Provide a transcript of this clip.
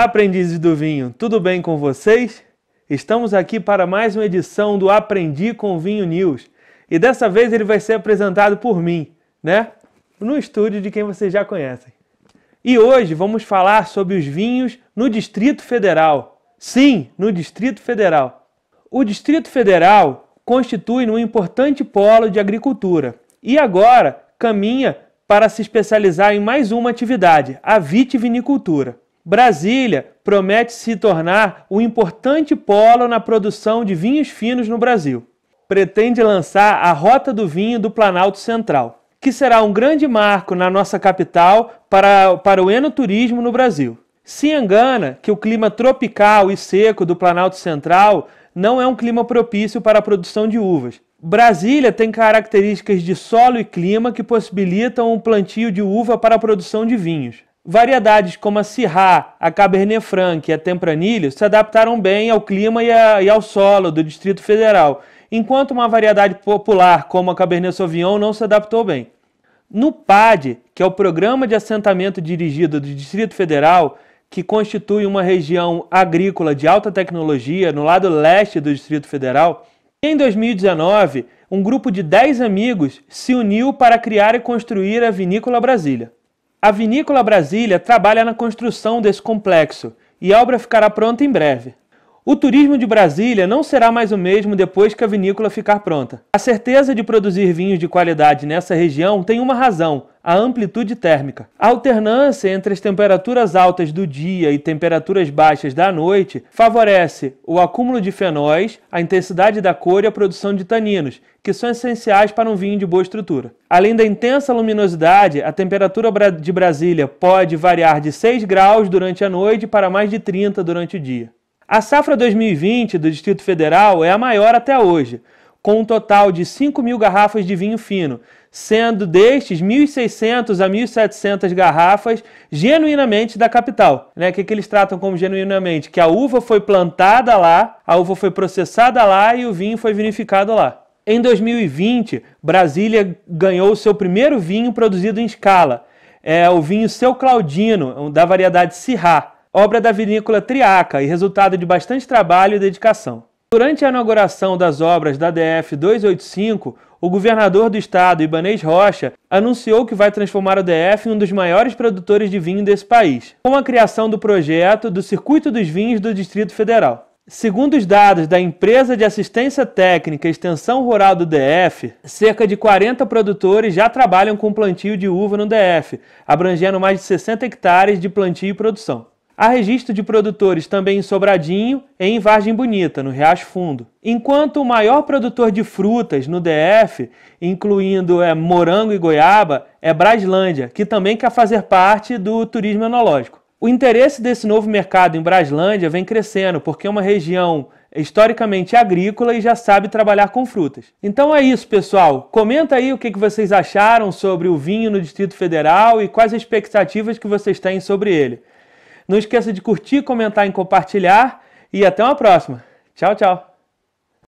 Olá, aprendizes do vinho, tudo bem com vocês? Estamos aqui para mais uma edição do Aprendi com Vinho News e dessa vez ele vai ser apresentado por mim, né? No estúdio de quem vocês já conhecem. E hoje vamos falar sobre os vinhos no Distrito Federal. Sim, no Distrito Federal. O Distrito Federal constitui um importante polo de agricultura e agora caminha para se especializar em mais uma atividade, a vitivinicultura. Brasília promete se tornar um importante polo na produção de vinhos finos no Brasil. Pretende lançar a Rota do Vinho do Planalto Central, que será um grande marco na nossa capital para, para o enoturismo no Brasil. Se engana que o clima tropical e seco do Planalto Central não é um clima propício para a produção de uvas. Brasília tem características de solo e clima que possibilitam o um plantio de uva para a produção de vinhos. Variedades como a Syrah, a Cabernet Franc e a Tempranillo se adaptaram bem ao clima e, a, e, ao solo do Distrito Federal, enquanto uma variedade popular como a Cabernet Sauvignon não se adaptou bem. No PAD, que é o Programa de Assentamento Dirigido do Distrito Federal, que constitui uma região agrícola de alta tecnologia no lado leste do Distrito Federal, em 2019, um grupo de 10 amigos se uniu para criar e construir a Vinícola Brasília. A Vinícola Brasília trabalha na construção desse complexo e a obra ficará pronta em breve. O turismo de Brasília não será mais o mesmo depois que a vinícola ficar pronta. A certeza de produzir vinhos de qualidade nessa região tem uma razão: a amplitude térmica. A alternância entre as temperaturas altas do dia e temperaturas baixas da noite favorece o acúmulo de fenóis, a intensidade da cor e a produção de taninos, que são essenciais para um vinho de boa estrutura. Além da intensa luminosidade, a temperatura de Brasília pode variar de 6 graus durante a noite para mais de 30 durante o dia. A safra 2020 do Distrito Federal é a maior até hoje, com um total de 5 mil garrafas de vinho fino, sendo destes 1.600 a 1.700 garrafas genuinamente da capital. Né? O que, que eles tratam como genuinamente? Que a uva foi plantada lá, a uva foi processada lá e o vinho foi vinificado lá. Em 2020, Brasília ganhou o seu primeiro vinho produzido em escala. É o vinho Seu Claudino, da variedade Sirrah obra da vinícola Triaca e resultado de bastante trabalho e dedicação. Durante a inauguração das obras da DF 285, o governador do estado, Ibanês Rocha, anunciou que vai transformar o DF em um dos maiores produtores de vinho desse país, com a criação do projeto do Circuito dos Vinhos do Distrito Federal. Segundo os dados da Empresa de Assistência Técnica e Extensão Rural do DF, cerca de 40 produtores já trabalham com plantio de uva no DF, abrangendo mais de 60 hectares de plantio e produção. Há registro de produtores também em Sobradinho e em Vargem Bonita, no Riacho Fundo. Enquanto o maior produtor de frutas no DF, incluindo é, morango e goiaba, é Braslândia, que também quer fazer parte do turismo enológico. O interesse desse novo mercado em Braslândia vem crescendo, porque é uma região historicamente agrícola e já sabe trabalhar com frutas. Então é isso, pessoal. Comenta aí o que vocês acharam sobre o vinho no Distrito Federal e quais as expectativas que vocês têm sobre ele. Não esqueça de curtir, comentar e compartilhar. E até uma próxima. Tchau, tchau.